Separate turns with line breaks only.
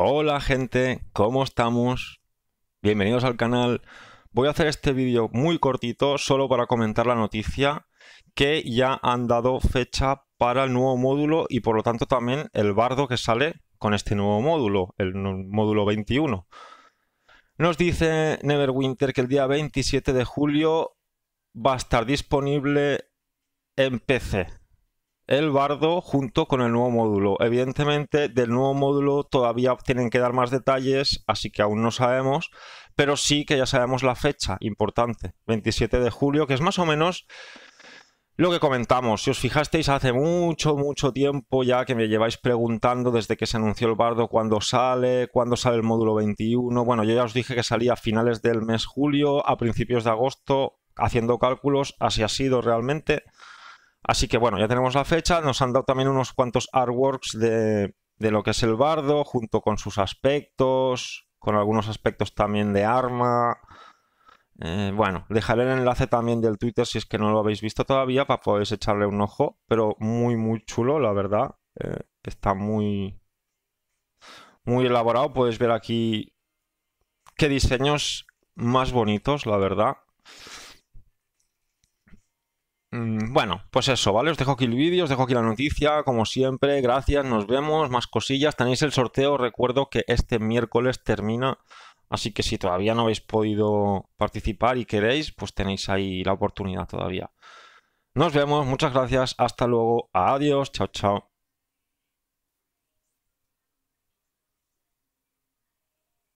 Hola gente, ¿cómo estamos? Bienvenidos al canal. Voy a hacer este vídeo muy cortito solo para comentar la noticia que ya han dado fecha para el nuevo módulo y por lo tanto también el bardo que sale con este nuevo módulo, el módulo 21. Nos dice Neverwinter que el día 27 de julio va a estar disponible en PC el bardo junto con el nuevo módulo. Evidentemente del nuevo módulo todavía tienen que dar más detalles, así que aún no sabemos, pero sí que ya sabemos la fecha, importante, 27 de julio, que es más o menos lo que comentamos. Si os fijasteis hace mucho, mucho tiempo ya que me lleváis preguntando desde que se anunció el bardo cuándo sale, cuándo sale el módulo 21. Bueno, yo ya os dije que salía a finales del mes julio, a principios de agosto, haciendo cálculos, así ha sido realmente. Así que bueno, ya tenemos la fecha. Nos han dado también unos cuantos artworks de, lo que es el bardo, junto con sus aspectos, con algunos aspectos también de arma. Eh, bueno, dejaré el enlace también del Twitter si es que no lo habéis visto todavía para poder echarle un ojo, pero muy, muy chulo, la verdad. Eh, está muy, muy elaborado. Podéis ver aquí qué diseños más bonitos, la verdad. Mm, bueno, pues eso, ¿vale? Os dejo aquí el vídeo, os dejo aquí la noticia, como siempre, gracias, nos vemos, más cosillas, tenéis el sorteo, recuerdo que este miércoles termina, así que si todavía no habéis podido participar y queréis, pues tenéis ahí la oportunidad todavía. Nos vemos, muchas gracias, hasta luego, adiós, chao, chao.